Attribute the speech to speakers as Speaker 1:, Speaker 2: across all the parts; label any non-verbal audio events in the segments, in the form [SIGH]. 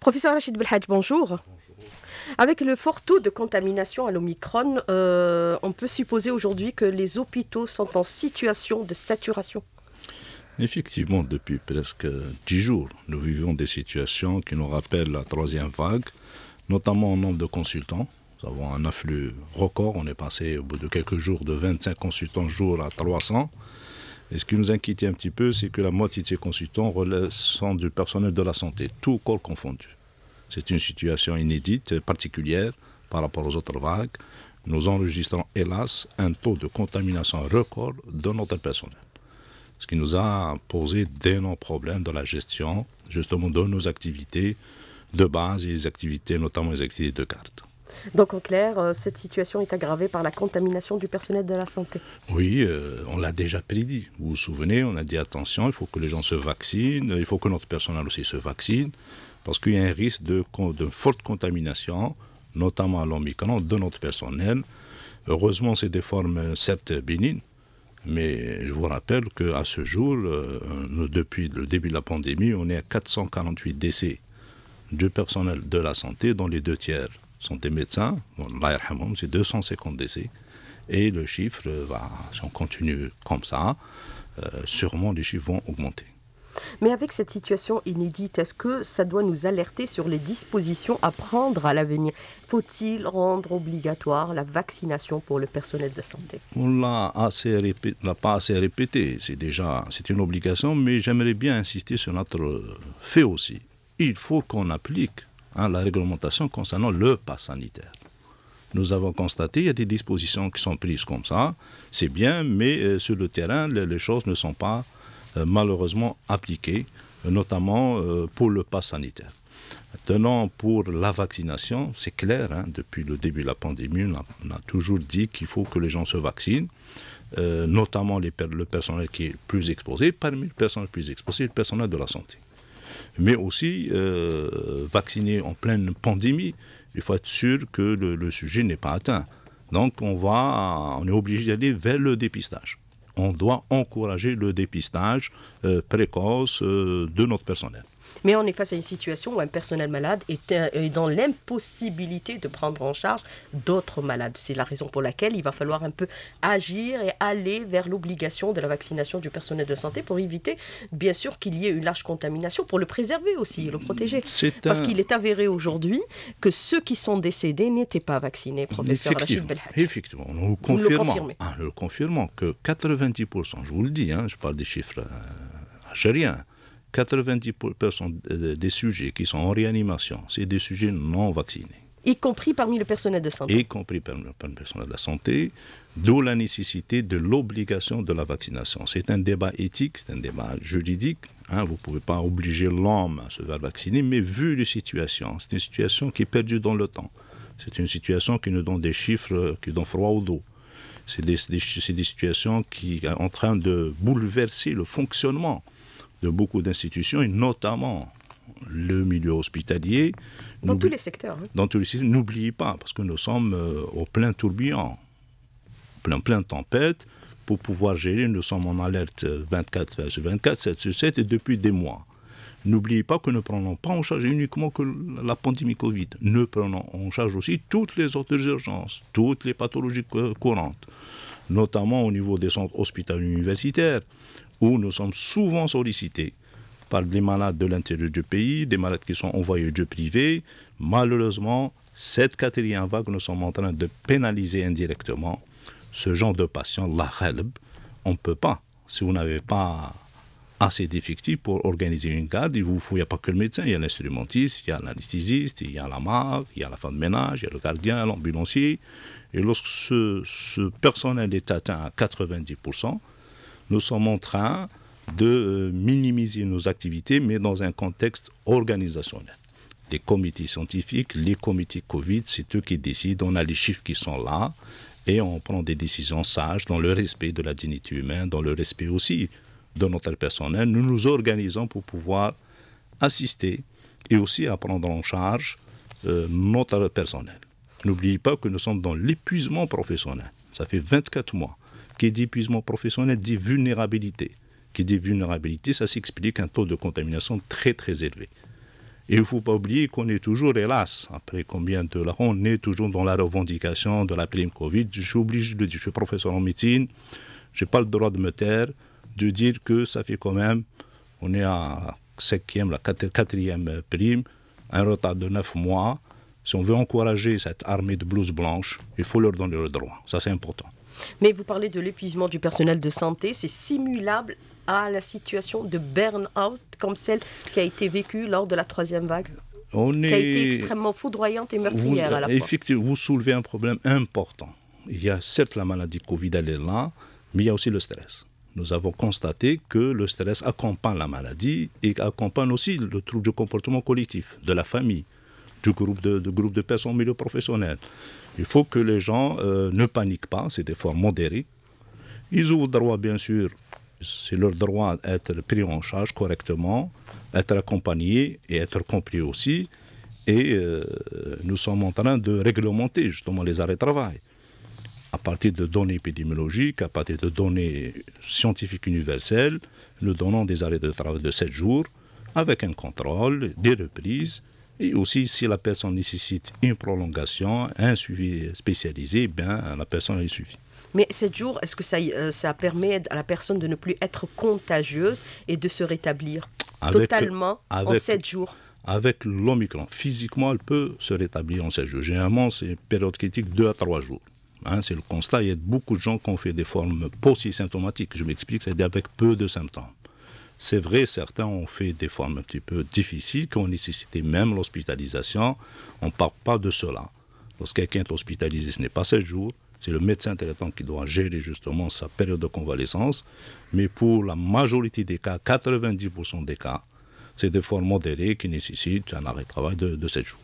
Speaker 1: Professeur Rachid Belhadj, bonjour. Avec le fort taux de contamination à l'Omicron, euh, on peut supposer aujourd'hui que les hôpitaux sont en situation de saturation.
Speaker 2: Effectivement, depuis presque dix jours, nous vivons des situations qui nous rappellent la troisième vague, notamment en nombre de consultants. Nous avons un afflux record. On est passé au bout de quelques jours de 25 consultants jour à 300. Et ce qui nous inquiétait un petit peu, c'est que la moitié de ces consultants sont du personnel de la santé, tout corps confondu. C'est une situation inédite, particulière par rapport aux autres vagues. Nous enregistrons, hélas, un taux de contamination record de notre personnel. Ce qui nous a posé d'énormes problèmes dans la gestion, justement, de nos activités de base et les activités, notamment les activités de carte.
Speaker 1: Donc en clair, euh, cette situation est aggravée par la contamination du personnel de la santé.
Speaker 2: Oui, euh, on l'a déjà prédit. Vous vous souvenez, on a dit attention, il faut que les gens se vaccinent, il faut que notre personnel aussi se vaccine, parce qu'il y a un risque de, forte contamination, notamment à l'omicron, de notre personnel. Heureusement, c'est des formes euh, certes bénignes, mais je vous rappelle qu'à ce jour, depuis le début de la pandémie, on est à 448 décès du personnel de la santé, dont les deux tiers sont des médecins, c'est 250 décès. Et le chiffre va, euh, bah, si on continue comme ça, euh, sûrement les chiffres vont augmenter.
Speaker 1: Mais avec cette situation inédite, est-ce que ça doit nous alerter sur les dispositions à prendre à l'avenir Faut-il rendre obligatoire la vaccination pour le personnel de santé
Speaker 2: On l'a pas assez répété. C'est déjà, c'est une obligation, mais j'aimerais bien insister sur notre euh, fait aussi. Il faut qu'on applique Hein, la réglementation concernant le pass sanitaire. Nous avons constaté qu'il y a des dispositions qui sont prises comme ça. C'est bien, mais euh, sur le terrain, les, choses ne sont pas euh, malheureusement appliquées, euh, notamment pour le pass sanitaire. Maintenant, pour la vaccination, c'est clair, hein, depuis le début de la pandémie, on a, toujours dit qu'il faut que les gens se vaccinent, notamment le personnel qui est plus exposé. Parmi le personnel plus exposé, le personnel de la santé mais aussi euh, vacciner en pleine pandémie. Il faut être sûr que le, sujet n'est pas atteint. Donc on, va, on est obligé d'aller vers le dépistage. On doit encourager le dépistage euh, précoce euh, de notre personnel.
Speaker 1: Mais on est face à une situation où un personnel malade euh, est, dans l'impossibilité de prendre en charge d'autres malades. C'est la raison pour laquelle il va falloir un peu agir et aller vers l'obligation de la vaccination du personnel de santé pour éviter, bien sûr, qu'il y ait une large contamination, pour le préserver aussi le protéger. Parce qu'il est avéré aujourd'hui que ceux qui sont décédés n'étaient pas vaccinés, professeur Rachid
Speaker 2: Effectivement, nous, confirmons, le, hein, que 90%, je vous le dis, hein, je parle des chiffres euh, 90% euh, des sujets qui sont en réanimation, c'est des sujets non vaccinés.
Speaker 1: Y compris parmi le personnel de santé. Y
Speaker 2: compris parmi, le personnel de la santé, d'où la nécessité de l'obligation de la vaccination. C'est un débat éthique, c'est un débat juridique. Hein, vous ne pouvez pas obliger l'homme à se faire vacciner, mais vu les situations, c'est une situation qui est perdue dans le temps. C'est une situation qui nous donne des chiffres qui donnent froid au dos. C'est des, des situations qui sont en train de bouleverser le fonctionnement de beaucoup d'institutions, et notamment le milieu hospitalier. Dans tous les
Speaker 1: secteurs. Dans
Speaker 2: tous les secteurs. N'oubliez pas, parce que nous sommes euh, au plein tourbillon, plein, plein tempête. Pour pouvoir gérer, nous sommes en alerte 24 euh, sur 24, 7 sur 7, et depuis des mois. N'oubliez pas que nous ne prenons pas en charge uniquement que la pandémie Covid. Nous prenons en charge aussi toutes les autres urgences, toutes les pathologies courantes, notamment au niveau des centres hospitaliers universitaires, où nous sommes souvent sollicités par des malades de l'intérieur du pays, des malades qui sont envoyés de privé. Malheureusement, cette quatrième vague, nous sommes en train de pénaliser indirectement ce genre de patients, la help. On ne peut pas, si vous n'avez pas assez d'effectifs pour organiser une garde, il vous il n'y a pas que le médecin, il y a l'instrumentiste, il y a l'anesthésiste, il y a la marque, il y a la femme de ménage, il y a le gardien, l'ambulancier. Et lorsque ce personnel est atteint à 90%, nous sommes en train de euh, minimiser nos activités, mais dans un contexte organisationnel. Les comités scientifiques, les comités Covid, c'est eux qui décident, on a les chiffres qui sont là, et on prend des décisions sages dans le respect de la dignité humaine, dans le respect aussi de notre personnel. Nous nous organisons pour pouvoir assister et aussi à prendre en charge euh, notre personnel. N'oubliez pas que nous sommes dans l'épuisement professionnel. Ça fait 24 mois. Qui dit épuisement professionnel dit vulnérabilité. Qui dit vulnérabilité, ça s'explique un taux de contamination très très élevé. Et il ne faut pas oublier qu'on est toujours, hélas, après combien de temps, on est toujours dans la revendication de la prime Covid. Je suis obligé de dire, je suis professeur en médecine, je n'ai pas le droit de me taire, de dire que ça fait quand même, on est à 5e, la quatrième prime, un retard de neuf mois. Si on veut encourager cette armée de blouses blanches, il faut leur donner le droit. Ça, c'est important.
Speaker 1: Mais vous parlez de l'épuisement du personnel de santé, c'est simulable à la situation de burn-out comme celle qui a été vécue lors de la troisième vague
Speaker 2: est... qui a été extrêmement
Speaker 1: foudroyante et meurtrière à la
Speaker 2: Effectivement, vous soulevez un problème important. Il y a certes la maladie Covid, elle est là, mais il y a aussi le stress. Nous avons constaté que le stress accompagne la maladie et accompagne aussi le trouble de comportement collectif, de la famille, du groupe de, de, groupe de personnes au milieu professionnel. Il faut que les gens euh, ne paniquent pas, c'est des fois modéré. Ils ont le droit, bien sûr, c'est leur droit d'être pris en charge correctement, être accompagnés et être compris aussi. Et euh, nous sommes en train de réglementer justement les arrêts de travail à partir de données épidémiologiques, à partir de données scientifiques universelles, nous donnons des arrêts de travail de 7 jours avec un contrôle, des reprises, et aussi, si la personne nécessite une prolongation, un suivi spécialisé, eh bien, la personne est suivie.
Speaker 1: Mais 7 jours, est-ce que ça, euh, ça permet à la personne de ne plus être contagieuse et de se rétablir totalement en 7 jours
Speaker 2: Avec l'omicron, physiquement, elle peut se rétablir en 7 jours. Généralement, c'est une période critique de 2 à 3 jours. Hein, c'est le constat. Il y a beaucoup de gens qui ont fait des formes post-symptomatiques. Je m'explique, cest avec peu de symptômes. C'est vrai, certains ont fait des formes un petit peu difficiles qui ont nécessité même l'hospitalisation. On ne parle pas de cela. Lorsque quelqu'un est hospitalisé, ce n'est pas 7 jours. C'est le médecin traitant qui doit gérer justement sa période de convalescence. Mais pour la majorité des cas, 90% des cas, c'est des formes modérées qui nécessitent un arrêt de travail de, 7 jours.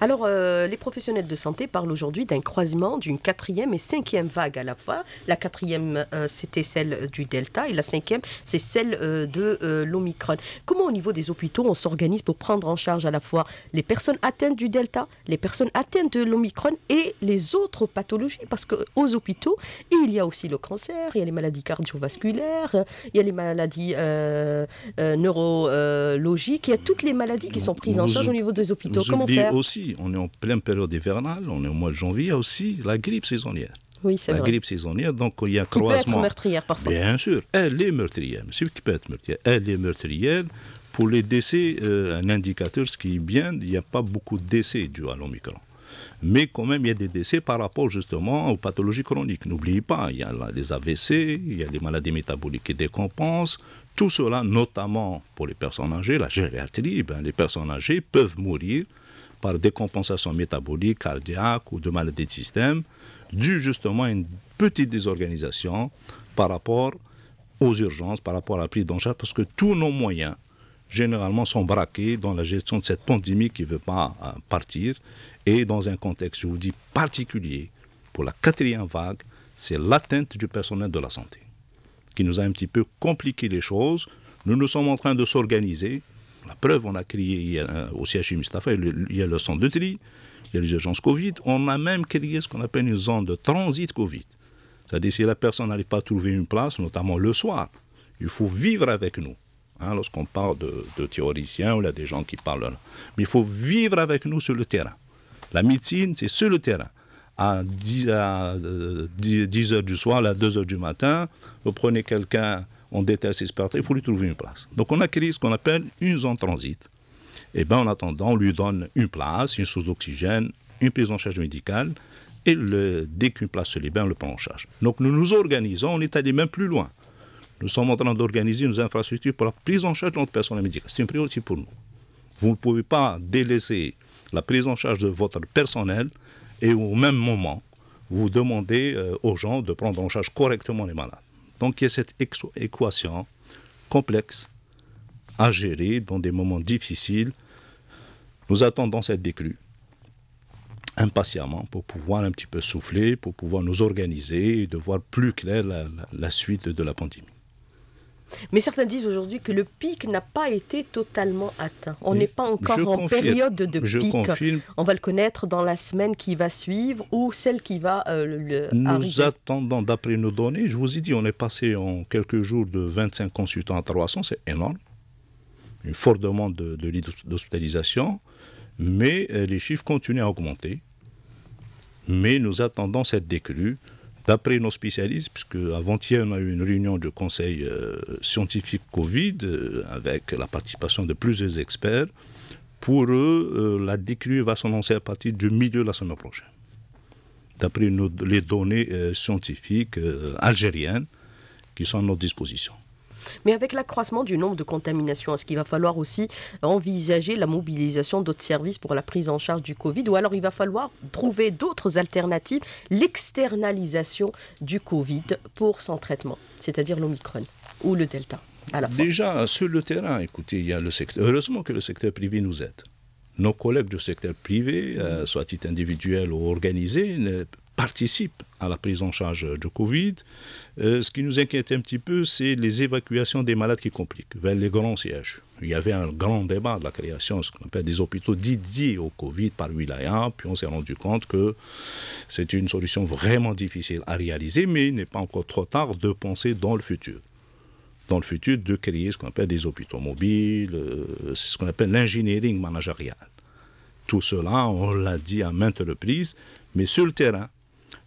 Speaker 1: Alors, euh, les professionnels de santé parlent aujourd'hui d'un croisement d'une quatrième et cinquième vague à la fois. La quatrième, euh, c'était celle du Delta et la cinquième, c'est celle euh, de l'Omicron. Comment au niveau des hôpitaux on s'organise pour prendre en charge à la fois les personnes atteintes du Delta, les personnes atteintes de l'Omicron et les autres pathologies Parce qu'aux hôpitaux, il y a aussi le cancer, il y a les maladies cardiovasculaires, il y a les maladies neuro il y a toutes les maladies qui sont prises en charge au niveau des hôpitaux. Comment faire
Speaker 2: aussi, on est en pleine période hivernale, on est au mois de janvier, il y a aussi la grippe saisonnière.
Speaker 1: Oui, la vrai. grippe
Speaker 2: saisonnière, donc il y a un croisement. Peut être meurtrière parfois. Bien sûr, elle est meurtrière. C'est qui peut être meurtrière. Elle est meurtrière. Pour les décès, euh, un indicateur, ce qui est bien, il n'y a pas beaucoup de décès dus à l'omicron. Mais quand même, il y a des décès par rapport justement aux pathologies chroniques. N'oubliez pas, il y a les AVC, il y a les maladies métaboliques qui décompensent, tout cela, notamment pour les personnes âgées, la gériatrie, eh les personnes âgées peuvent mourir par décompensation métabolique, cardiaque ou de maladies de système, due justement à une petite désorganisation par rapport aux urgences, par rapport à la prise en parce que tous nos moyens, généralement, sont braqués dans la gestion de cette pandémie qui ne veut pas euh, partir, et dans un contexte, je vous dis, particulier, pour la quatrième vague, c'est l'atteinte du personnel de la santé qui nous a un petit peu compliqué les choses. Nous nous sommes en train de s'organiser. La preuve, on a créé euh, au siège de Mustafa, il y a le centre de tri, il y a les urgences Covid. On a même créé ce qu'on appelle une zone de transit Covid. C'est-à-dire si la personne n'arrive pas à trouver une place, notamment le soir, il faut vivre avec nous. Hein, lorsqu'on parle de, de théoriciens y a des gens qui parlent, mais il faut vivre avec nous sur le terrain. La médecine, c'est sur le terrain à 10, à 10 euh, heures du soir, à 2 heures du matin. Vous prenez quelqu'un, on déteste ses il faut lui trouver une place. Donc on a créé ce qu'on appelle une zone transit. Et eh bien en attendant, on lui donne une place, une source d'oxygène, une prise en charge médicale. Et le, dès qu'une place se libère, on le prend en charge. Donc nous nous organisons, on est allé même plus loin. Nous sommes en train d'organiser nos infrastructures pour la prise en charge de notre personnel médical. C'est une priorité pour nous. Vous ne pouvez pas délaisser la prise en charge de votre personnel et au même moment, vous demandez euh, aux gens de prendre en charge correctement les malades. Donc il y a cette équation complexe à gérer dans des moments difficiles. Nous attendons cette décrue impatiemment pour pouvoir un petit peu souffler, pour pouvoir nous organiser et de voir plus clair la suite de la pandémie.
Speaker 1: Mais certains disent aujourd'hui que le pic n'a pas été totalement atteint. On n'est pas encore en période de pic. On va le connaître dans la semaine qui va suivre ou celle qui va euh, le Nous
Speaker 2: attendons, d'après nos données, je vous ai dit, on est passé en quelques jours de 25 consultants à 300, c'est énorme. Une forte demande de, de lits d'hospitalisation, mais euh, les chiffres continuent à augmenter. Mais nous attendons cette décrue D'après nos spécialistes, puisque avant-hier, on a eu une réunion du Conseil euh, scientifique Covid euh, avec la participation de plusieurs experts. Pour eux, euh, la décrue va s'annoncer à partir du milieu de la semaine prochaine. D'après les données scientifiques algériennes qui sont à notre disposition.
Speaker 1: Mais avec l'accroissement du nombre de contaminations, est-ce qu'il va falloir aussi envisager la mobilisation d'autres services pour la prise en charge du Covid ou alors il va falloir trouver d'autres alternatives, l'externalisation du Covid pour son traitement, c'est-à-dire l'Omicron ou le Delta
Speaker 2: Déjà, sur le terrain, écoutez, il y a le secteur. Heureusement que le secteur privé nous aide nos collègues du secteur privé, euh, soit il individuel ou organisé, participent à la prise en charge du Covid. Euh, ce qui nous inquiète un petit peu, c'est les évacuations des malades qui compliquent vers les grands sièges. Il y avait un grand débat de la création, ce qu'on appelle des hôpitaux dédiés au Covid par wilaya, puis on s'est rendu compte que c'est une solution vraiment difficile à réaliser, mais il n'est pas encore trop tard de penser dans le futur dans le futur, de créer ce qu'on appelle des hôpitaux mobiles, euh, c'est ce qu'on appelle l'engineering managériale. Tout cela, on l'a dit à maintes reprises, mais sur le terrain,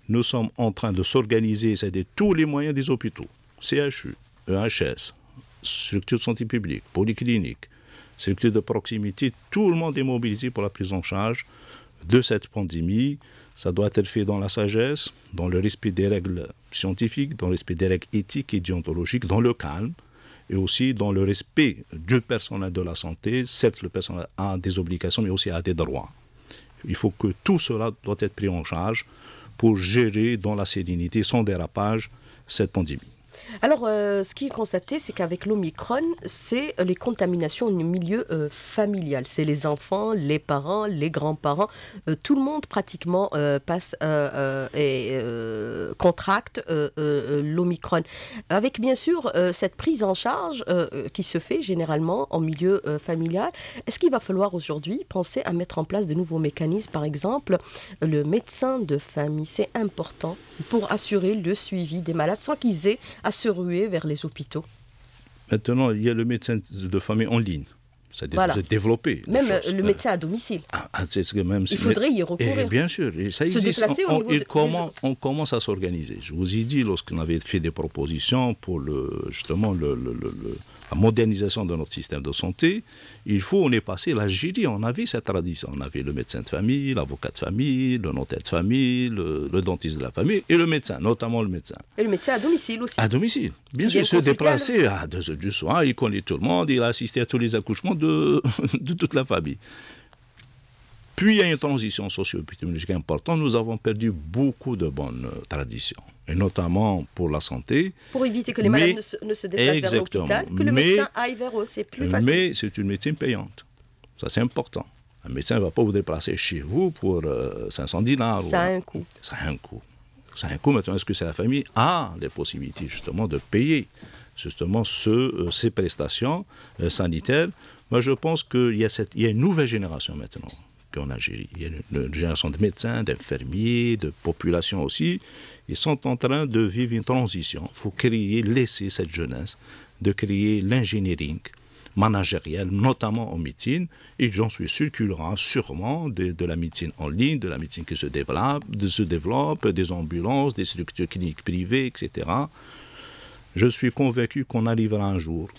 Speaker 2: nous sommes en train de s'organiser, c'est-à-dire tous les moyens des hôpitaux, CHU, EHS, structures de santé publique, polycliniques, structures de proximité, tout le monde est mobilisé pour la prise en charge de cette pandémie. Ça doit être fait dans la sagesse, dans le respect des règles scientifiques, dans le respect des règles éthiques et déontologiques, dans le calme et aussi dans le respect du personnel de la santé. Certes, le personnel a des obligations, mais aussi a des droits. Il faut que tout cela doit être pris en charge pour gérer dans la sérénité, sans dérapage, cette pandémie.
Speaker 1: Alors, euh, ce qui est constaté, c'est qu'avec l'Omicron, c'est euh, les contaminations au milieu euh, familial. C'est les enfants, les parents, les grands-parents. tout le monde pratiquement passe et contracte l'Omicron. Avec bien sûr cette prise en charge qui se fait généralement en milieu familial, est-ce qu'il va falloir aujourd'hui penser à mettre en place de nouveaux mécanismes Par exemple, le médecin de famille, c'est important pour assurer le suivi des malades sans qu'ils aient se ruer vers les hôpitaux.
Speaker 2: Maintenant, il y a le médecin de famille en ligne. Ça voilà. développé. Même euh, le médecin
Speaker 1: à domicile. Ah,
Speaker 2: ah, même il faudrait y eh, recourir. bien sûr, et ça Se déplacer on, au comment, on commence à s'organiser. Je vous ai dit, lorsqu'on avait fait des propositions pour le, justement le la modernisation de notre système de santé, il faut, on est passé, la gilie on avait cette tradition. On avait le médecin de famille, l'avocat de famille, le notaire de famille, le, dentiste de la famille et le médecin, notamment le médecin.
Speaker 1: Et le médecin à domicile aussi. À
Speaker 2: domicile. Bien sûr, se déplacer à deux heures du soir, il connaît tout le monde, il a assisté à tous les accouchements de, [LAUGHS] de toute la famille. Puis, il y a une transition socio-épidémiologique importante. Nous avons perdu beaucoup de bonnes euh, traditions notamment pour la santé.
Speaker 1: Pour éviter que les malades ne se, déplacent vers l'hôpital, que le médecin aille vers eux, c'est plus facile. Mais
Speaker 2: c'est une médecine payante. Ça, c'est important. Un médecin ne va pas vous déplacer chez vous pour 500 euh, dinars. Ça a un coût. Ça a un coût. Ça a un coût. Maintenant, est-ce que c'est la famille a ah, les possibilités justement de payer justement euh, ces prestations euh, sanitaires Moi, je pense qu'il y, a cette, y a une nouvelle génération maintenant a gérée. Il y a une, une génération de médecins, d'infirmiers, de population aussi, ils sont en train de vivre une transition. Il faut créer, laisser cette jeunesse, de créer l'engineering managérielle, notamment en médecine, et j'en suis sûr qu'il y aura sûrement de, la médecine en ligne, de la médecine qui se développe, se développe, des ambulances, des structures cliniques privées, etc. Je suis convaincu qu'on arrivera un jour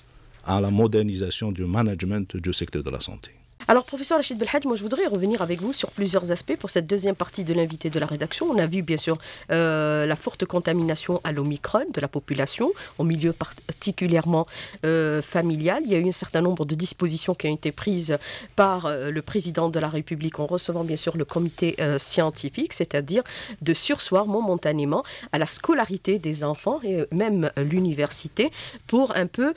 Speaker 2: à la modernisation du management du secteur de la santé.
Speaker 1: Alors, professeur Rachid Belhadj, moi je voudrais revenir avec vous sur plusieurs aspects pour cette deuxième partie de l'invité de la rédaction. On a vu bien sûr euh, la forte contamination à l'omicron de la population, au milieu particulièrement euh, familial. Il y a eu un certain nombre de dispositions qui ont été prises par euh, le président de la République en recevant bien sûr le comité scientifique, c'est-à-dire de sursoir momentanément à la scolarité des enfants et même l'université pour un peu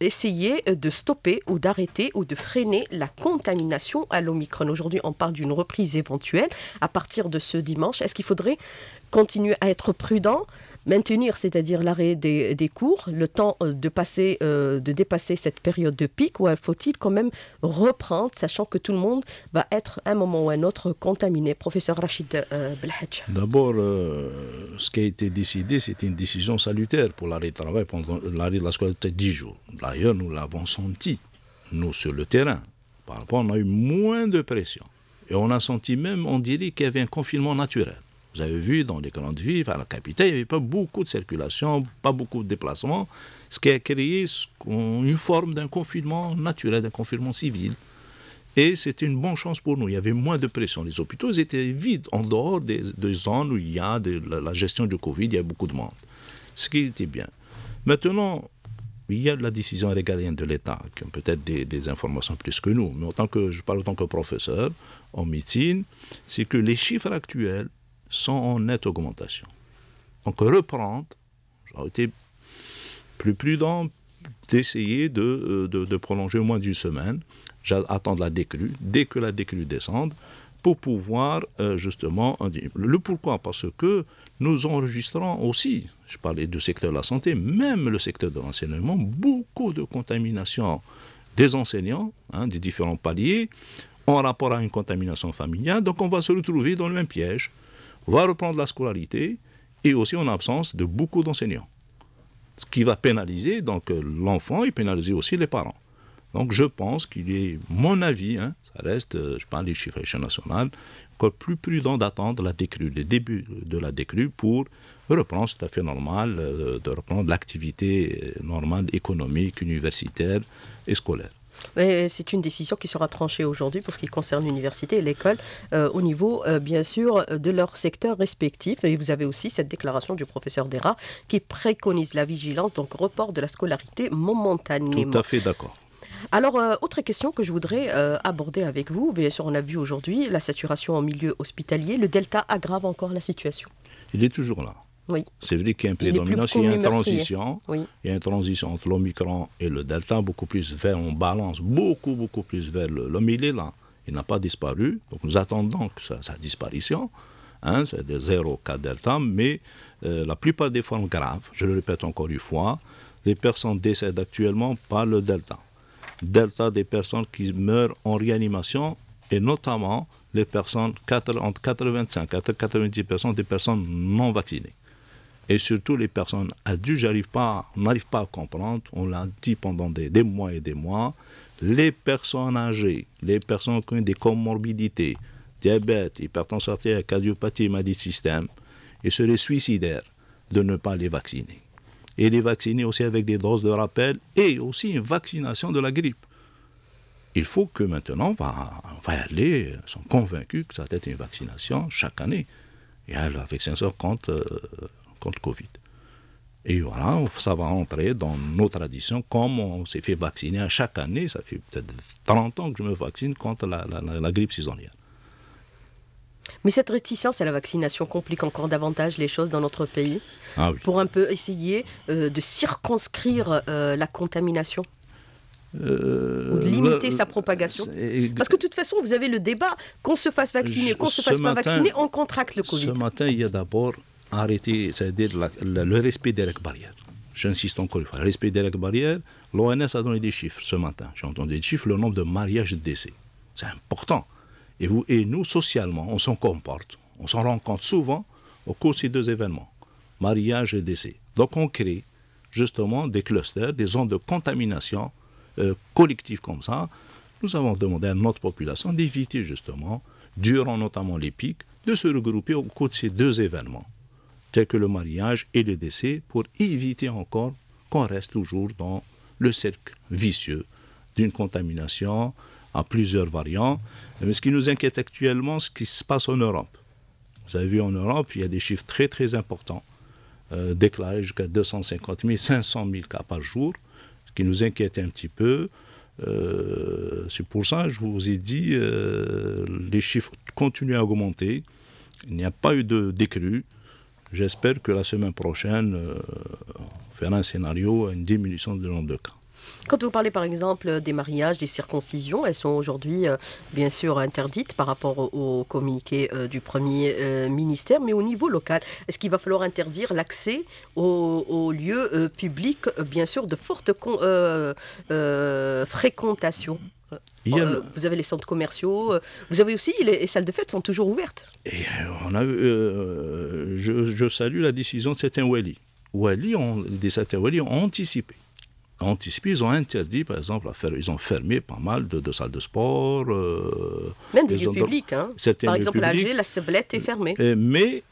Speaker 1: essayer de stopper ou d'arrêter ou de freiner freiner la contamination à l'Omicron. Aujourd'hui, on parle d'une reprise éventuelle à partir de ce dimanche. Est-ce qu'il faudrait continuer à être prudent, maintenir, c'est-à-dire l'arrêt des, des, cours, le temps euh, de, passer, euh, de dépasser cette période de pic, ou faut-il quand même reprendre, sachant que tout le monde va être, un moment ou un autre, contaminé Professeur Rachid euh, Belhadj.
Speaker 2: D'abord, ce qui a été décidé, c'est une décision salutaire pour l'arrêt de travail pendant l'arrêt de la scolarité de 10 jours. D'ailleurs, nous l'avons senti nous, sur le terrain, par rapport, on a eu moins de pression. Et on a senti même, on dirait qu'il y avait un confinement naturel. Vous avez vu, dans les grandes villes, à la capitale, il n'y avait pas beaucoup de circulation, pas beaucoup de déplacements, ce qui a créé une forme d'un confinement naturel, d'un confinement civil. Et c'était une bonne chance pour nous. Il y avait moins de pression. Les hôpitaux étaient vides, en dehors des, zones où il y a de, la, la gestion du Covid, il y a beaucoup de monde. Ce qui était bien. Maintenant, il y a la décision régalienne de l'État, qui ont peut-être des, informations plus que nous, mais que je parle tant que professeur en médecine, c'est que les chiffres actuels sont en nette augmentation. Donc reprendre, j'aurais été plus prudent d'essayer de, euh, prolonger au moins d'une semaine, j'attends la décrue. Dès que la décrue descende, pour pouvoir euh, justement... Le pourquoi Parce que nous enregistrons aussi, je parlais du secteur de la santé, même le secteur de l'enseignement, beaucoup de contamination des enseignants, hein, des différents paliers, en rapport à une contamination familiale. Donc on va se retrouver dans le même piège. On va reprendre la scolarité et aussi en absence de beaucoup d'enseignants. Ce qui va pénaliser donc euh, l'enfant et pénaliser aussi les parents. Donc je pense qu'il est, mon avis, hein, ça reste, euh, je parle des chiffres à l'échelle nationale, encore plus prudent d'attendre la décrue, le début de la décrue pour reprendre, tout à fait normal, euh, de reprendre l'activité euh, normale économique, universitaire et scolaire.
Speaker 1: C'est une décision qui sera tranchée aujourd'hui pour ce qui concerne l'université et l'école au niveau, bien sûr, de leur secteur respectif. Et vous avez aussi cette déclaration du professeur Dera qui préconise la vigilance, donc report de la scolarité momentanément. Tout à fait d'accord. Alors, euh, autre question que je voudrais euh, aborder avec vous, bien sûr, on a vu aujourd'hui la saturation en milieu hospitalier. Le Delta aggrave encore la situation.
Speaker 2: Il est toujours là. Oui. C'est vrai qu'il y a une prédominance, il y a une transition. Oui. Il y a une transition entre l'Omicron et le Delta, beaucoup plus vers, on balance beaucoup, beaucoup plus vers le, milieu là. Il n'a pas disparu, donc nous attendons que sa, disparition. Hein, c'est des 0 cas Delta, mais euh, la plupart des formes grave. je le répète encore une fois, les personnes décèdent actuellement par le Delta delta des personnes qui meurent en réanimation et notamment les personnes, entre 85 et 90 des personnes non vaccinées. Et surtout les personnes adultes, j'arrive pas, on n'arrive pas à comprendre, on l'a dit pendant des, mois et des mois, les personnes âgées, les personnes qui ont des comorbidités, diabète, hypertension artérielle, cardiopathie, maladie de système, et seraient suicidaires de ne pas les vacciner et les vacciner aussi avec des doses de rappel et aussi une vaccination de la grippe. Il faut que maintenant, on va, aller, sont convaincus que ça va être une vaccination chaque année. et y a le euh, contre, Covid. Et voilà, ça va entrer dans nos traditions, comme on s'est fait vacciner à chaque année, ça fait peut-être 30 ans que je me vaccine contre la grippe saisonnière.
Speaker 1: Mais cette réticence à la vaccination complique encore davantage les choses dans notre pays ah pour un peu essayer euh, de circonscrire euh, la contamination euh, ou de limiter bah, sa propagation Parce que de toute façon, vous avez le débat, qu'on se fasse vacciner, qu'on se fasse pas vacciner, on contracte le Covid. Ce
Speaker 2: matin, il y a d'abord arrêté, c'est-à-dire le respect des règles barrières. J'insiste encore une fois, le respect des règles barrières, l'ONS a donné des chiffres ce matin. J'ai entendu des chiffres, le nombre de mariages de décès. C'est important. Et, vous, et nous, socialement, on s'en comporte. On s'en rend compte souvent au cours de ces deux événements, mariage et décès. Donc on crée justement des clusters, des zones de contamination collective euh, collectives comme ça. Nous avons demandé à notre population d'éviter justement, durant notamment les pics, de se regrouper au cours de ces deux événements, tels que le mariage et le décès, pour éviter encore qu'on reste toujours dans le cercle vicieux d'une contamination, à plusieurs variants. Mais ce qui nous inquiète actuellement, c'est ce qui se passe en Europe. Vous avez vu en Europe, il y a des chiffres très très importants, euh, déclarés jusqu'à 250 000, 500 000 cas par jour, ce qui nous inquiète un petit peu. Euh, c'est pour ça, que je vous ai dit, euh, les chiffres continuent à augmenter. Il n'y a pas eu de décrue. J'espère que la semaine prochaine, euh, on fera un scénario, une diminution du nombre de cas.
Speaker 1: Quand vous parlez par exemple des mariages, des circoncisions, elles sont aujourd'hui euh, bien sûr interdites par rapport au, communiqué euh, du Premier euh, ministère, mais au niveau local, est-ce qu'il va falloir interdire l'accès aux, lieux publics, bien sûr, de forte fréquentation
Speaker 2: Vous
Speaker 1: avez les centres commerciaux, vous avez aussi les, salles de fête sont toujours ouvertes.
Speaker 2: on je, salue la décision de certains Wally. des certains Wally ont anticipé anticipé, ils ont interdit, par exemple, à faire, ils ont fermé pas mal de, salles de sport. Euh, Même des lieux publics. Hein. Par exemple, la
Speaker 1: Seblette est fermée. Euh,
Speaker 2: mais,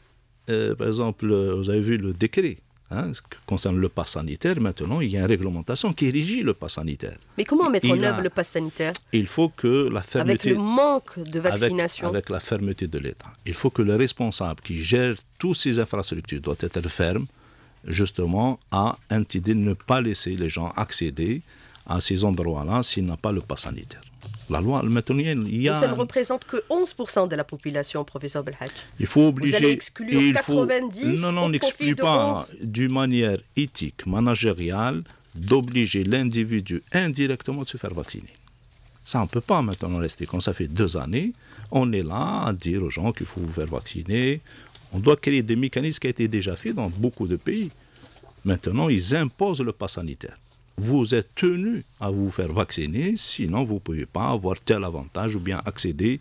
Speaker 2: euh, par exemple, vous avez vu le décret. Hein, le pass sanitaire, maintenant, il y a une réglementation qui régit le pass sanitaire.
Speaker 1: Mais comment mettre en œuvre le pass sanitaire
Speaker 2: Il faut que la fermeté... Avec le
Speaker 1: manque de vaccination. Avec,
Speaker 2: avec la fermeté de l'État. Il faut que le responsable qui gère toutes ces infrastructures doit être ferme, justement à ne pas laisser les gens accéder à ces endroits-là s'il n'ont pas le pass sanitaire. La loi maintenant, il y a... ça ne
Speaker 1: représente que 11% de la population, professeur Belhadj.
Speaker 2: Il faut obliger... Vous exclure il 90 faut... Non, non, on n'exclut pas d'une manière éthique, managériale, d'obliger l'individu indirectement de se faire vacciner. Ça, on ne peut pas maintenant rester. Quand ça fait deux années, on est là à dire aux gens qu'il faut vous faire vacciner, on doit créer des mécanismes qui ont été déjà faits dans beaucoup de pays. Maintenant, ils imposent le pass sanitaire. Vous êtes tenu à vous faire vacciner, sinon vous ne pouvez pas avoir tel avantage ou bien accéder.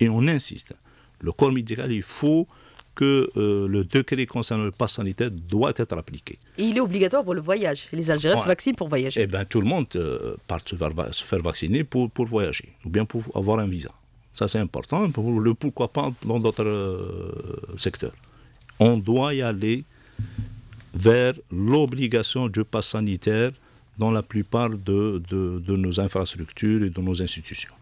Speaker 2: Et on insiste. Le corps médical, il faut que euh, le décret concernant le pass sanitaire doit être appliqué.
Speaker 1: il est obligatoire pour le voyage. Les Algériens se
Speaker 2: vaccinent pour voyager. Eh bien, tout le monde euh, part se faire, vacciner pour, pour voyager, ou bien pour avoir un visa. Ça, c'est important pour le pourquoi pas dans d'autres euh, secteurs. On doit y aller vers l'obligation du pass sanitaire dans la plupart de, de nos infrastructures et de nos institutions.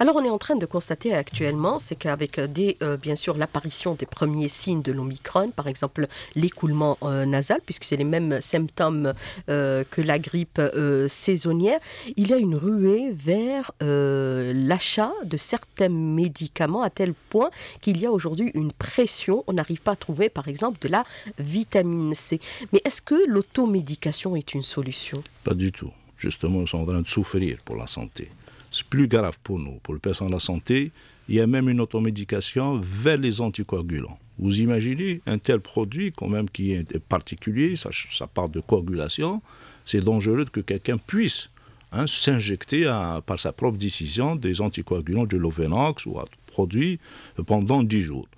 Speaker 1: Alors on est en train de constater actuellement, c'est qu'avec euh, des euh, bien sûr l'apparition des premiers signes de l'Omicron, par exemple l'écoulement euh, nasal, puisque c'est les mêmes symptômes que la grippe saisonnière, il y a une ruée vers l'achat de certains médicaments à tel point qu'il y a aujourd'hui une pression. On n'arrive pas à trouver par exemple de la vitamine C. Mais est-ce que l'automédication est une solution
Speaker 2: Pas du tout. Justement, on est en train de souffrir pour la santé. C'est plus grave pour nous, pour le personnel de la santé. Il y a même une automédication vers les anticoagulants. Vous imaginez un tel produit, quand même, qui est particulier, ça, part de coagulation. C'est dangereux que quelqu'un puisse hein, s'injecter par sa propre décision des anticoagulants, de Lovenox ou autre produit pendant 10 jours.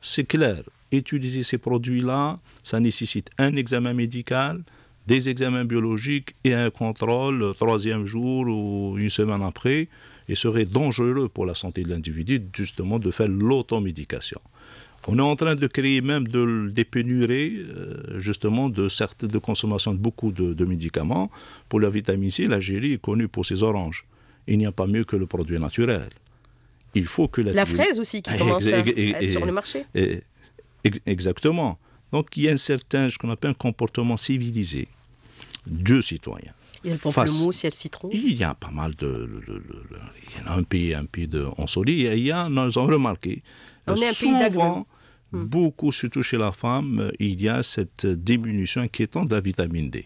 Speaker 2: C'est clair, utiliser ces produits-là, ça nécessite un examen médical, des examens biologiques et un contrôle le troisième jour ou une semaine après. Il serait dangereux pour la santé de l'individu justement de faire l'automédication. On est en train de créer même de, des pénuries euh, justement de, certes, de consommation de beaucoup de, de médicaments. Pour la vitamine C, l'Algérie est connue pour ses oranges. Il n'y a pas mieux que le produit naturel. Il faut que la... La fraise aussi qui eh, commence à, être sur le marché. Exactement. Donc il y a un certain, ce qu'on appelle un comportement civilisé du citoyen. Il y a citron. Il y a pas mal de. il y en a un pays, un pays de Et Il y a, nous avons remarqué, souvent, hmm. beaucoup, surtout chez la femme, il y a cette diminution inquiétante de la vitamine D.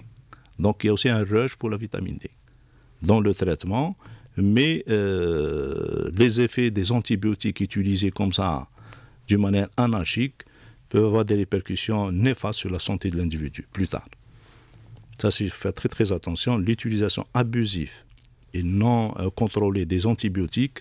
Speaker 2: Donc il y a aussi un rush pour la vitamine D dans le traitement, mais euh, les effets des antibiotiques utilisés comme ça, d'une manière anarchique, peuvent avoir des répercussions néfastes sur la santé de l'individu plus tard. Ça, c'est faire très très attention. L'utilisation abusive et non euh, contrôlée des antibiotiques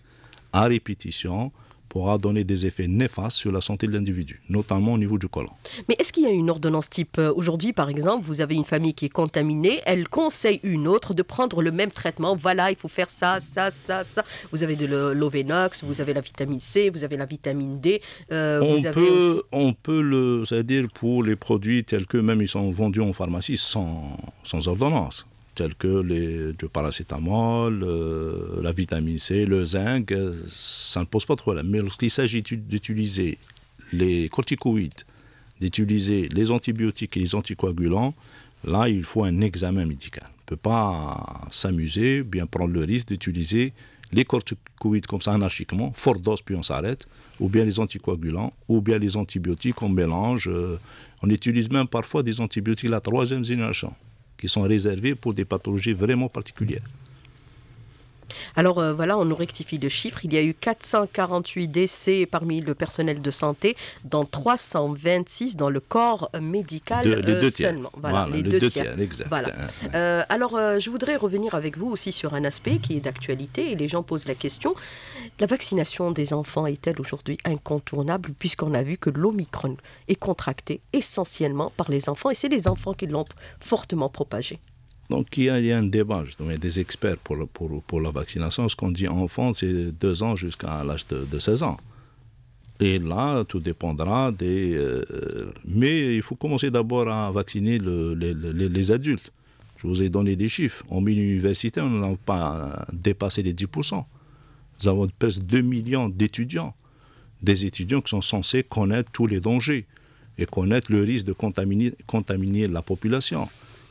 Speaker 2: à répétition aura donner des effets néfastes sur la santé de l'individu, notamment au niveau du colon.
Speaker 1: Mais est-ce qu'il y a une ordonnance type euh, Aujourd'hui, par exemple, vous avez une famille qui est contaminée, elle conseille une autre de prendre le même traitement. Voilà, il faut faire ça, ça, ça, ça. Vous avez de l'ovénox, vous avez la vitamine C, vous avez la vitamine D. Euh, on, peut,
Speaker 2: on peut le, c'est-à-dire pour les produits tels que même ils sont vendus en pharmacie sans, sans ordonnance tels que les, paracétamol, euh, la vitamine C, le zinc, euh, ça ne pose pas de problème. Mais lorsqu'il s'agit d'utiliser les corticoïdes, d'utiliser les antibiotiques et les anticoagulants, là, il faut un examen médical. On ne peut pas s'amuser, bien prendre le risque d'utiliser les corticoïdes comme ça anarchiquement, fort dose puis on s'arrête, ou bien les anticoagulants, ou bien les antibiotiques, on mélange. Euh, on utilise même parfois des antibiotiques la troisième génération qui sont réservés pour des pathologies vraiment particulières.
Speaker 1: Alors euh, voilà, on nous rectifie le chiffre. Il y a eu 448 décès parmi le personnel de santé, dans 326 dans le corps médical euh, seulement. Voilà, les deux, tiers. exact. Hein, euh, alors je voudrais revenir avec vous aussi sur un aspect qui est d'actualité et les gens posent la question. La vaccination des enfants est-elle aujourd'hui incontournable puisqu'on a vu que l'Omicron est contracté essentiellement par les enfants et c'est les enfants qui l'ont fortement propagé
Speaker 2: donc il y, a, un débat justement, il des experts pour, la vaccination. Ce qu'on dit enfant, c'est deux ans jusqu'à l'âge de, 16 ans. Et là, tout dépendra des... Euh, mais il faut commencer d'abord à vacciner les, adultes. Je vous ai donné des chiffres. En milieu universitaire, nous n'avons pas dépassé les 10%. Nous avons presque 2 millions d'étudiants. Des étudiants qui sont censés connaître tous les dangers et connaître le risque de contaminer la population.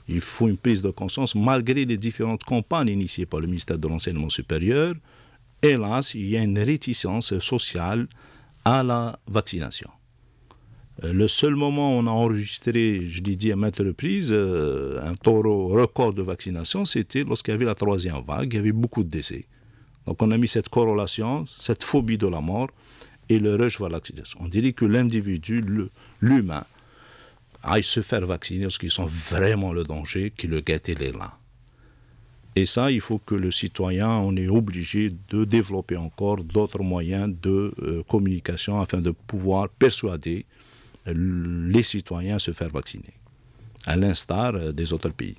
Speaker 2: Il faut une prise de conscience, malgré les différentes campagnes initiées par le ministère de l'Enseignement supérieur. Hélas, il y a une réticence sociale à la vaccination. Euh, le seul moment où on a enregistré, je l'ai dit à maintes reprises, euh, un taureau record de vaccination, c'était lorsqu'il y avait la troisième vague, il y avait beaucoup de décès. Donc on a mis cette corrélation, cette phobie de la mort et le rush vers vaccination. On dirait que l'individu, l'humain, aillent se faire vacciner parce qu'ils sont vraiment le danger qui le guette, et est là. Et ça, il faut que le citoyen, on est obligé de développer encore d'autres moyens de euh, communication afin de pouvoir persuader euh, les citoyens à se faire vacciner, à l'instar euh, des autres pays.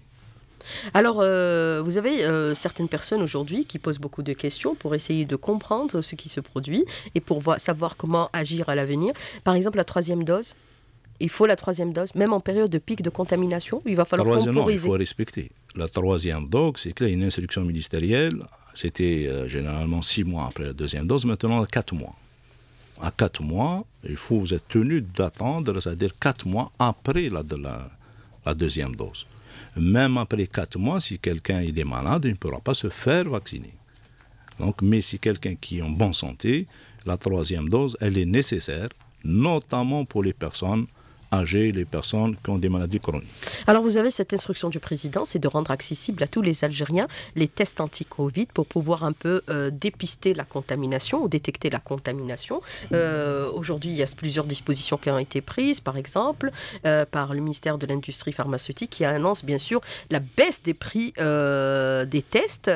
Speaker 1: Alors, vous avez certaines personnes aujourd'hui qui posent beaucoup de questions pour essayer de comprendre ce qui se produit et pour savoir comment agir à l'avenir. Par exemple, la troisième dose, il faut la troisième dose, même en période de pic de contamination. Il va falloir troisième, non, il faut
Speaker 2: respecter. La troisième dose, c'est qu'il y a une instruction ministérielle. C'était euh, généralement six mois après la deuxième dose, maintenant quatre mois. À quatre mois, il faut vous êtes tenu d'attendre, c'est-à-dire quatre mois après la, la, deuxième dose. Même après quatre mois, si quelqu'un est malade, il ne pourra pas se faire vacciner. Donc, mais si quelqu'un qui est en bonne santé, la troisième dose, elle est nécessaire, notamment pour les personnes les personnes qui ont des maladies chroniques.
Speaker 1: Alors vous avez cette instruction du président, c'est de rendre accessible à tous les Algériens les tests anti-Covid pour pouvoir un peu euh, dépister la contamination ou détecter la contamination. Euh, aujourd'hui, il y a plusieurs dispositions qui ont été prises, par exemple, euh, par le ministère de l'Industrie pharmaceutique qui annonce bien sûr la baisse des prix des tests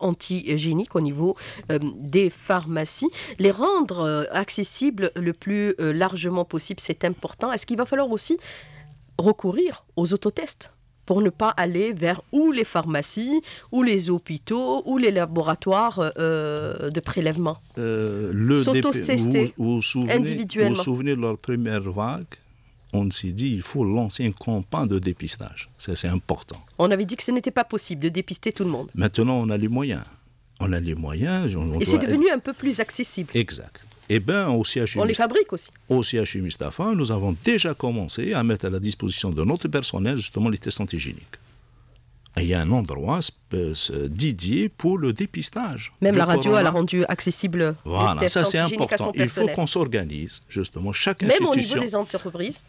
Speaker 1: antigéniques au niveau des pharmacies. Les rendre accessibles le plus largement possible, c'est important. Est-ce qu'il va va falloir aussi recourir aux autotests pour ne pas aller vers ou les pharmacies, ou les hôpitaux, ou les laboratoires euh, euh, de prélèvement.
Speaker 2: Euh, le S'autotester individuellement. Vous vous souvenez de leur première vague on s'est dit il faut lancer un campagne de dépistage. c'est important.
Speaker 1: On avait dit que ce n'était pas possible de dépister tout le monde.
Speaker 2: Maintenant, on a les moyens. On a les moyens. Et c'est devenu
Speaker 1: un peu plus accessible.
Speaker 2: Exact. Eh bien, au CHU. On fabrique aussi. Au CHU Mustapha, nous avons déjà commencé à mettre à la disposition de notre personnel justement les tests antigéniques. il y a un endroit euh, euh, dédié pour le dépistage. Même la radio, l'a elle a
Speaker 1: rendu accessible. Voilà, ça c'est important. Il faut qu'on
Speaker 2: s'organise, justement, chaque institution. Même au niveau des
Speaker 1: entreprises,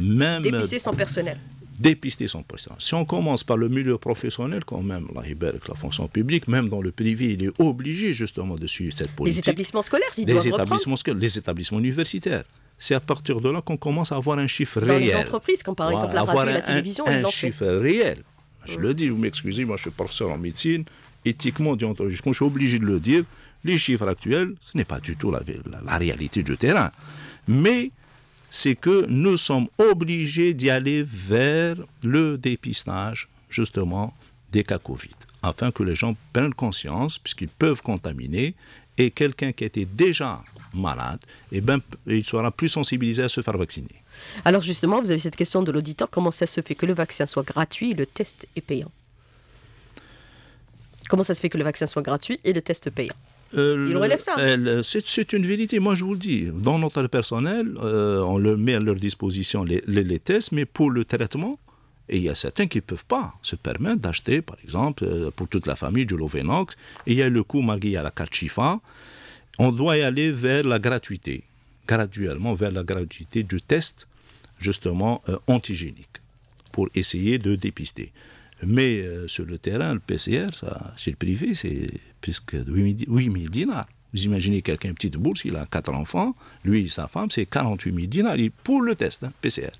Speaker 2: même dépister son personnel dépister son patient. Si on commence par le milieu professionnel, quand même, la avec la fonction publique, même dans le privé, il est obligé justement de suivre cette politique. Les établissements
Speaker 1: scolaires, ils doivent établissements
Speaker 2: Les établissements universitaires. C'est à partir de là qu'on commence à avoir un chiffre réel. Dans les entreprises, comme par exemple la radio, la télévision. Un, un chiffre réel. Je mm. le dis, vous m'excusez, moi je suis professeur en médecine, éthiquement, déontologiquement, je suis obligé de le dire, les chiffres actuels, ce n'est pas du tout la, la, la réalité du terrain. Mais c'est que nous sommes obligés d'y aller vers le dépistage, justement, des cas Covid, afin que les gens prennent conscience, puisqu'ils peuvent contaminer, et quelqu'un qui était déjà malade, eh ben, il sera plus sensibilisé à se faire vacciner.
Speaker 1: Alors justement, vous avez cette question de l'auditeur, comment ça se fait que le vaccin soit gratuit et le test est payant Comment ça se fait que le vaccin soit gratuit et le test payant
Speaker 2: euh, c'est une vérité, moi je vous le dis. Dans notre personnel, euh, on leur met à leur disposition les, tests, mais pour le traitement, et il y a certains qui ne peuvent pas se permettre d'acheter, par exemple, euh, pour toute la famille du Lovenox. Et il y a le coût, malgré à la carte Chifa. On doit aller vers la gratuité, graduellement vers la gratuité du test, justement, antigénique, pour essayer de dépister. Mais euh, sur le terrain, le PCR, ça, chez le privé, c'est presque 8 000, dinars. Vous imaginez quelqu'un, petite bourse, il a quatre enfants, lui et sa femme, c'est 48 000 dinars pour le test hein, PCR.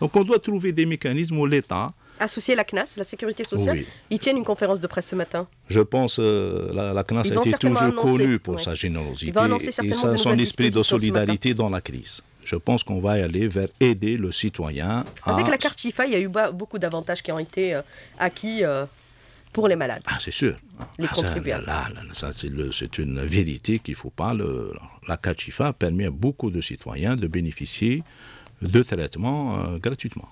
Speaker 2: Donc on doit trouver des mécanismes où l'État,
Speaker 1: Associer la CNAS, la Sécurité sociale. Ils tiennent une conférence de presse ce matin.
Speaker 2: Je pense que euh, la, CNAS a été toujours connue pour sa générosité et son esprit de solidarité dans la crise je pense qu'on va aller vers aider le citoyen. Avec la carte
Speaker 1: Chifa, il y a eu beaucoup d'avantages qui ont été euh, acquis euh, pour les malades. Ah,
Speaker 2: c'est sûr. Les ah, contribuables. c'est une vérité qu'il ne faut pas. Le, la carte a permet à beaucoup de citoyens de bénéficier de traitement euh, gratuitement.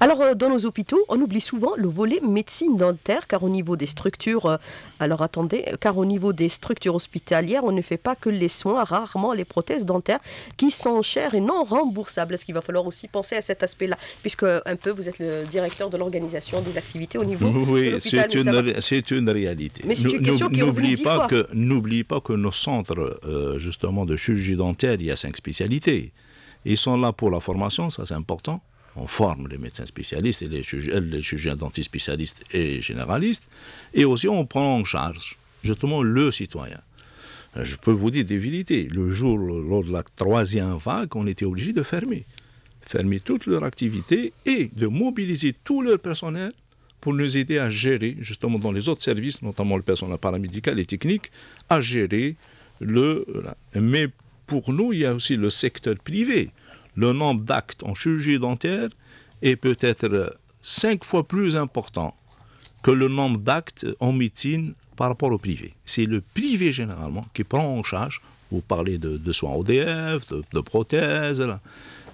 Speaker 1: Alors, euh, dans nos hôpitaux, on oublie souvent le volet médecine dentaire, car au niveau des structures, euh, alors attendez, car au niveau des structures hospitalières, on ne fait pas que les soins, rarement les prothèses dentaires, qui sont chères et non remboursables. Est-ce qu'il va falloir aussi penser à cet aspect-là, puisque un peu vous êtes le directeur de l'organisation des activités au niveau oui, de c'est une,
Speaker 2: c'est une réalité. Mais c'est une question qui n'oublie pas que N'oublie pas que nos centres, justement, de chirurgie dentaire, il y a cinq spécialités. Ils sont là pour la formation, ça c'est important. On forme les médecins spécialistes et les chirurgiens, euh, dentistes spécialistes et généralistes. Et aussi on prend en charge justement le citoyen. Euh, je peux vous dire des vérités. Le jour, lors de la troisième vague, on était obligé de fermer. Fermer toute leur activité et de mobiliser tout leur personnel pour nous aider à gérer, justement dans les autres services, notamment le personnel paramédical et technique, à gérer le. Euh, Mais pour nous, il y a aussi le secteur privé. Le nombre d'actes en chirurgie dentaire est peut-être cinq fois plus important que le nombre d'actes en médecine par rapport au privé. C'est le privé généralement qui prend en charge, vous parlez de, soins ODF, de, prothèses.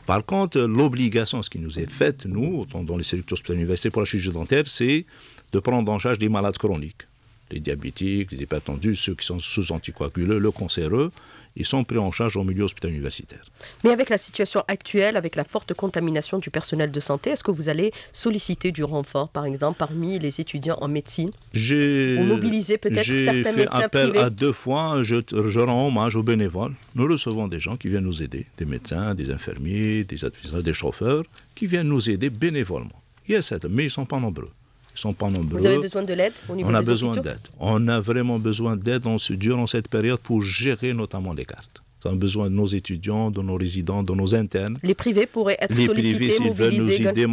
Speaker 2: Par contre, l'obligation, ce qui nous est faite, nous, dans les structures hospitalières universitaires pour la chirurgie dentaire, c'est de prendre en charge les malades chroniques, les diabétiques, les hypertendus, ceux qui sont sous anticoaguleux, le cancéreux ils sont pris en charge au milieu hospitalier universitaire.
Speaker 1: Mais avec la situation actuelle, avec la forte contamination du personnel de santé, est-ce que vous allez solliciter du renfort, par exemple, parmi les étudiants en médecine
Speaker 2: Ou mobiliser peut-être certains fait appel à deux fois, je, je rends hommage aux bénévoles. Nous recevons des gens qui viennent nous aider, des médecins, des infirmiers, des des chauffeurs, qui viennent nous aider bénévolement. Il y a mais ils ne sont pas nombreux. Ils sont pas nombreux. Vous avez besoin
Speaker 1: de l'aide au niveau On a besoin d'aide.
Speaker 2: On a vraiment besoin d'aide durant cette période pour gérer notamment les cartes. On a besoin de nos étudiants, de nos résidents, de nos internes.
Speaker 1: Les privés pourraient être les privés, s'ils veulent nous aider,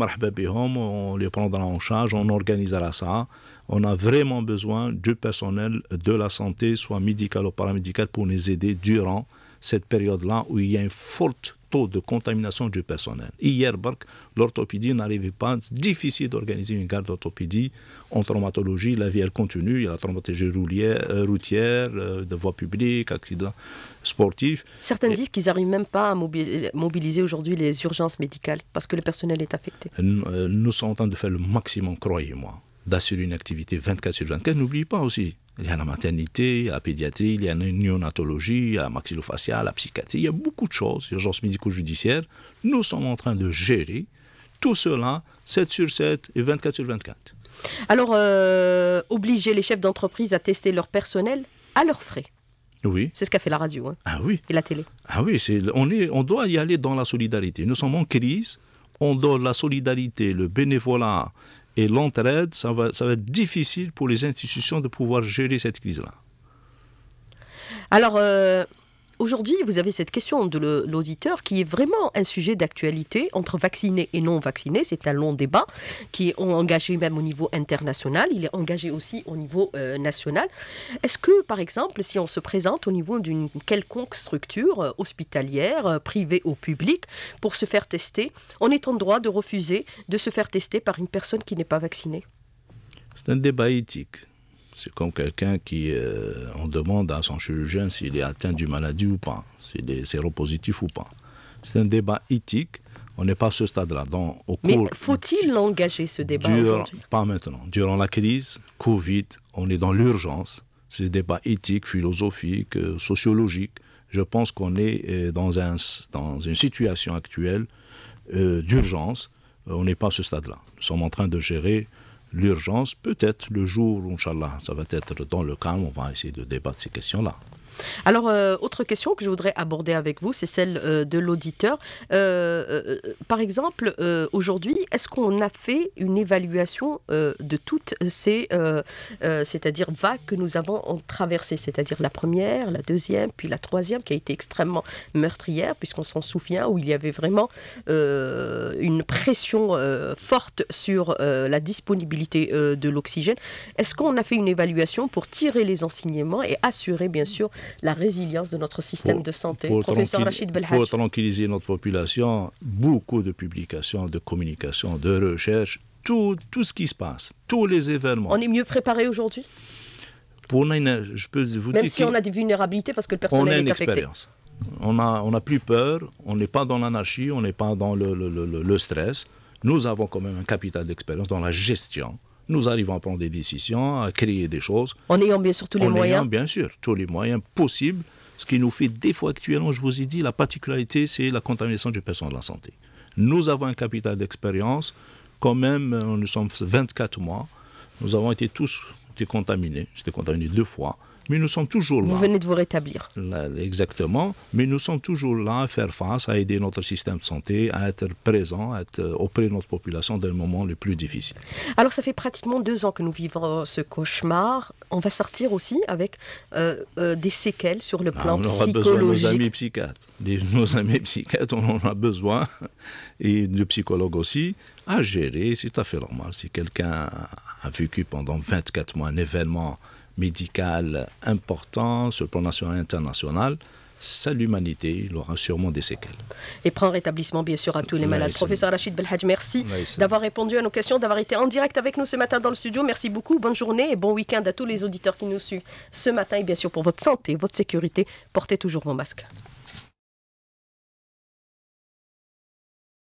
Speaker 2: on les prendra en charge, on organisera ça. On a vraiment besoin du personnel de la santé, soit médical ou paramédical, pour nous aider durant cette période-là où il y a une forte taux de contamination du personnel. Hier, l'orthopédie n'arrivait pas. Difficile d'organiser une garde d'orthopédie. En traumatologie, la vie, elle continue. Il y a la traumatologie euh, routière, euh, de voies publiques, accidents sportifs.
Speaker 1: Certains disent qu'ils n'arrivent même pas à mobiliser aujourd'hui les urgences médicales parce que le personnel est affecté.
Speaker 2: Euh, nous sommes en train de faire le maximum, croyez-moi d'assurer une activité 24 sur 24. N'oubliez pas aussi, il y a la maternité, la pédiatrie, il y a la néonatologie, la maxillofaciale, la psychiatrie, il y a beaucoup de choses, urgences médico-judiciaire. Nous sommes en train de gérer tout cela 7 sur 7 et 24 sur 24.
Speaker 1: Alors, euh, obliger les chefs d'entreprise à tester leur personnel à leurs frais. Oui. C'est ce qu'a fait la radio. Hein. ah oui. Et la télé.
Speaker 2: Ah oui, on, est, on doit y aller dans la solidarité. Nous sommes en crise, on donne la solidarité, le bénévolat et l'entraide, ça va, ça va être difficile pour les institutions de pouvoir gérer cette crise-là.
Speaker 1: Alors, euh, aujourd'hui, vous avez cette question de l'auditeur qui est vraiment un sujet d'actualité entre vaccinés et non vaccinés. C'est un long débat qui est engagé même au niveau international. Il est engagé aussi au niveau euh, national. Est-ce que, par exemple, si on se présente au niveau d'une quelconque structure euh, hospitalière, euh, privée ou publique, pour se faire tester, on est en droit de refuser de se faire tester par une personne qui n'est pas vaccinée
Speaker 2: C'est un débat éthique. C'est comme quelqu'un qui, euh, on demande à son chirurgien s'il est atteint d'une maladie ou pas, s'il est séropositif ou pas. C'est un débat éthique. On n'est pas à ce stade-là. Mais
Speaker 1: faut-il engager ce débat aujourd'hui
Speaker 2: Pas maintenant. Durant la crise Covid, on est dans l'urgence. C'est un débat éthique, philosophique, euh, sociologique. Je pense qu'on est euh, dans, un, dans une situation actuelle d'urgence. On n'est pas à ce stade-là. Nous sommes en train de gérer l'urgence, peut-être le jour, Inch'Allah, ça va être dans le calme, on va essayer de débattre ces questions-là.
Speaker 1: Alors, euh, autre question que je voudrais aborder avec vous, c'est celle euh, de l'auditeur. Euh, par exemple, aujourd'hui, est-ce qu'on a fait une évaluation de toutes ces, c'est-à-dire vagues que nous avons traversées, c'est-à-dire la première, la deuxième, puis la troisième, qui a été extrêmement meurtrière, puisqu'on s'en souvient, où il y avait vraiment une pression forte sur la disponibilité de l'oxygène. Est-ce qu'on a fait une évaluation pour tirer les enseignements et assurer, bien sûr, la résilience de notre système de santé. Professeur Rachid Belhadj. Pour
Speaker 2: tranquilliser notre population, beaucoup de publications, de communications, de recherches, tout, tout ce qui se passe, tous les événements. On est
Speaker 1: mieux préparé aujourd'hui
Speaker 2: pour je peux Même si on a
Speaker 1: des vulnérabilités parce que le personnel on a
Speaker 2: une On n'a plus peur, on n'est pas dans l'anarchie, on n'est pas dans le, stress. Nous avons quand même un capital d'expérience dans la gestion nous arrivons à prendre des décisions, à créer des choses. En ayant bien sûr tous les moyens. En ayant bien sûr tous les moyens possibles. Ce qui nous fait des fois actuellement, je vous ai dit, la particularité, c'est la contamination du personnel de la santé. Nous avons un capital d'expérience. Quand même, euh, nous sommes 24 mois. Nous avons été tous été contaminés. J'étais contaminé deux fois mais nous sommes toujours là. Vous venez de vous rétablir. exactement, mais nous sommes toujours là à faire face, à aider notre système de santé, à être
Speaker 1: présent, à être euh, auprès de notre population dans les moments les plus difficiles. Alors ça fait pratiquement deux ans que nous vivons ce cauchemar. On va sortir aussi avec euh, euh, des séquelles sur le plan psychologique. Ah, on aura besoin de nos amis
Speaker 2: psychiatres. Les, [LAUGHS] nos amis psychiatres, on en a besoin, et de psychologue aussi, à gérer. C'est tout à fait normal. Si quelqu'un a vécu pendant 24 mois un événement médical important sur le plan national et international, ça, l'humanité, il aura sûrement des séquelles.
Speaker 1: Et prend rétablissement, bien sûr, à tous les malades. Professeur Rachid Belhadj, merci d'avoir répondu à nos questions, d'avoir été en direct avec nous ce matin dans le studio. Merci beaucoup. Bonne journée et bon week-end à tous les auditeurs qui nous suivent ce matin. Et bien sûr, pour votre santé, votre sécurité, portez toujours vos masques.